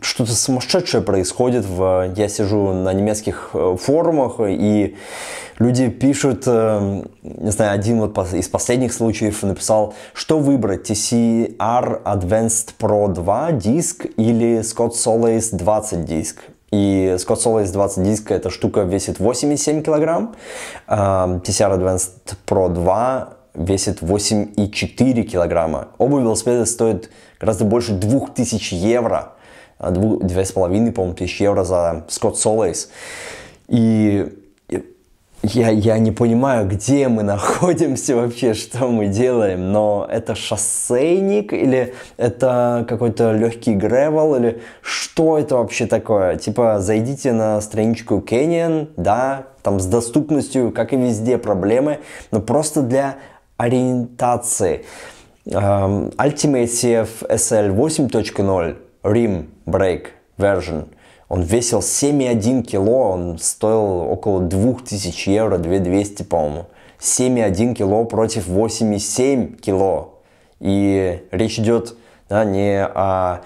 что-то сумасшедшее происходит. Э, я сижу на немецких э, форумах, э, и люди пишут, не знаю, один вот из последних случаев написал, что выбрать, TCR Advanced Pro 2 диск или Scott Solace 20 диск. И Scott Solace 20 диск эта штука весит 87 килограмм, а TCR Advanced Pro 2 весит 8,4 килограмма. Оба велосипеда стоят гораздо больше 2000 евро. 2,5, а, по-моему, тысячи евро за Скотт Солейс. И я, я не понимаю, где мы находимся вообще, что мы делаем, но это шоссейник или это какой-то легкий гревел или что это вообще такое? Типа зайдите на страничку Canyon, да, там с доступностью, как и везде, проблемы, но просто для ориентации. Um, Ultimate CF SL 8.0 Rim Brake Version. Он весил 7,1 кило, он стоил около 2000 евро, 2200, по-моему. 7,1 кило против 8,7 кило. И речь идет да, не о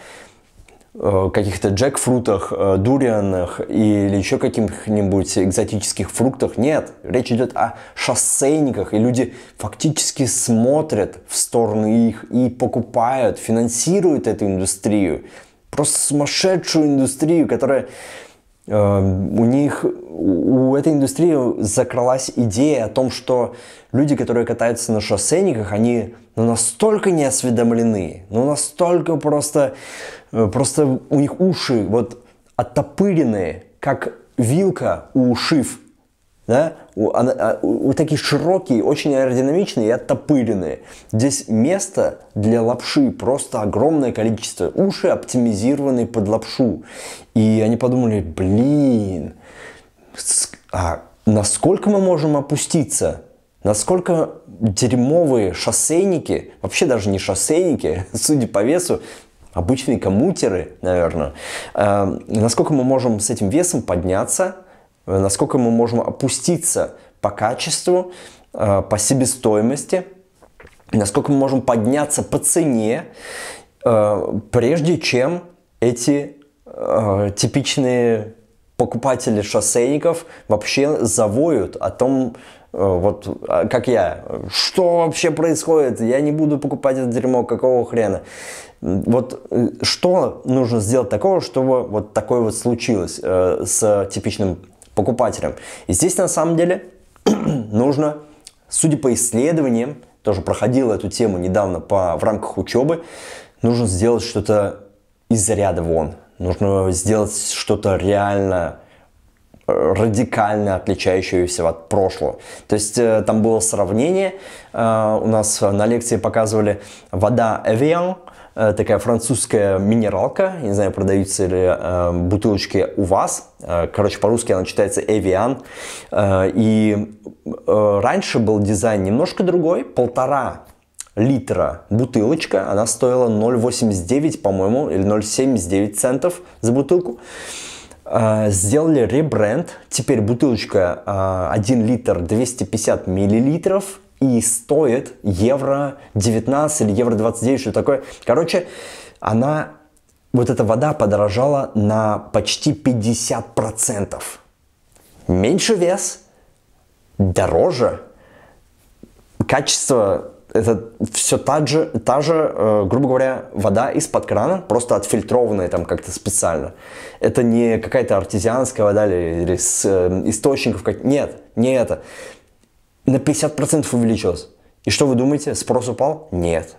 э, каких-то джекфрутах, э, дурианах или еще каких-нибудь экзотических фруктах. Нет, речь идет о шоссейниках, и люди фактически смотрят в сторону их и покупают, финансируют эту индустрию просто сумасшедшую индустрию, которая эм, у них, у этой индустрии закралась идея о том, что люди, которые катаются на шоссейниках, они ну, настолько не осведомлены, ну настолько просто, э, просто у них уши вот оттопыренные, как вилка у шиф да, у, она, а, у такие широкие, очень аэродинамичные и оттопыренные. Здесь место для лапши просто огромное количество. Уши оптимизированы под лапшу. И они подумали, блин, а насколько мы можем опуститься? Насколько дерьмовые шоссейники, вообще даже не шоссейники, судя по весу, обычные коммутеры, наверное, э, а, насколько мы можем с этим весом подняться – Э, насколько мы можем опуститься по качеству, э, по себестоимости, насколько мы можем подняться по цене, э, прежде чем эти типичные покупатели шоссейников вообще завоют о том, вот а, как я, что вообще происходит, я не буду покупать это дерьмо, какого хрена. Вот что нужно сделать такого, чтобы вот такое вот случилось э, с типичным покупателям. И здесь на самом деле нужно, судя по исследованиям, тоже проходила эту тему недавно по, в рамках учебы, нужно сделать что-то из ряда вон. Нужно сделать что-то реально э, радикально отличающуюся от прошлого. То есть э, там было сравнение, э, у нас на лекции показывали вода Evian – Э, такая французская минералка, не знаю, продаются ли э, бутылочки у вас. Э, короче, по-русски она читается Evian. Э, и э, раньше был дизайн немножко другой, полтора литра бутылочка, она стоила 0,89, по-моему, или 0,79 центов за бутылку. Э, сделали ребренд, теперь бутылочка 1 э, литр 250 миллилитров, и стоит евро 19 или евро 29, что такое. Короче, она, вот эта вода подорожала на почти 50%. Меньше вес, дороже, качество это все та же, та же э, грубо говоря, вода из-под крана, просто отфильтрованная там как-то специально. Это не какая-то артезианская вода или, или с э, источников, как... нет, не это на 50% увеличилось. И что вы думаете, спрос упал? Нет.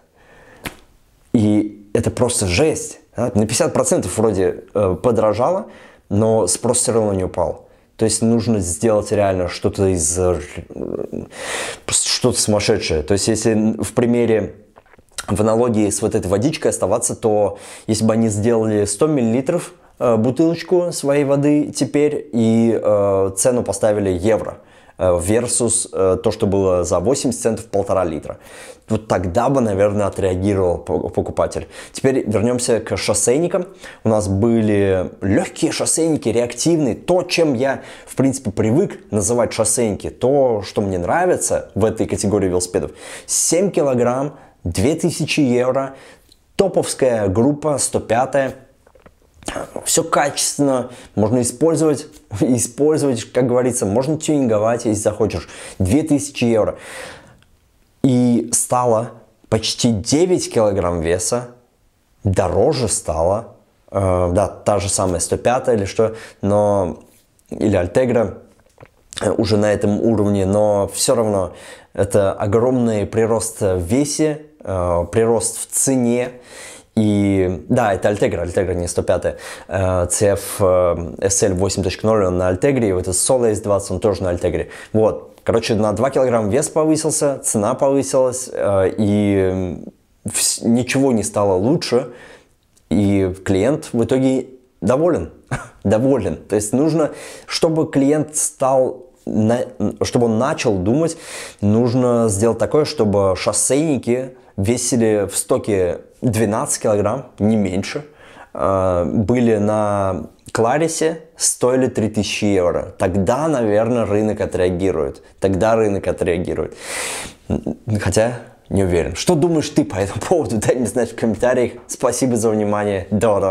И это просто жесть. А? На 50% вроде э, подорожало, но спрос все равно не упал. То есть нужно сделать реально что-то из... Э, что-то сумасшедшее. То есть если в примере в аналогии с вот этой водичкой оставаться, то если бы они сделали 100 миллилитров э, бутылочку своей воды теперь и э, цену поставили евро – Э, versus э, то, что было за 80 центов полтора литра. Вот тогда бы, наверное, отреагировал покупатель. Теперь вернемся к шоссейникам. У нас были легкие шоссейники, реактивные. То, чем я, в принципе, привык называть шоссейники, то, что мне нравится в этой категории велосипедов. 7 килограмм, 2000 евро, топовская группа 105 все качественно, можно использовать, использовать, как говорится, можно тюнинговать, если захочешь. 2000 евро. И стало почти 9 килограмм веса, дороже стало, э, да, та же самая 105 или что, но, или Альтегра, э, уже на этом уровне, но все равно это огромный прирост в весе, э, прирост в цене, І да, це Altegra, Altegra не 105. Це в SL 8.0 он на Altegra, вот этот Solo S20 он тоже на Altegra. Вот. Короче, на 2 килограмма вес повысился, цена повысилась, э, и ничего не стало лучше, и клиент в итоге доволен. доволен. То есть нужно, чтобы клиент стал чтобы он начал думать, нужно сделать такое, чтобы шоссейники весили в стоке 12 килограмм, не меньше. А, были на Кларисе, стоили 3000 евро. Тогда, наверное, рынок отреагирует. Тогда рынок отреагирует. Хотя, не уверен. Что думаешь ты по этому поводу? Дай мне знать в комментариях. Спасибо за внимание. До-до.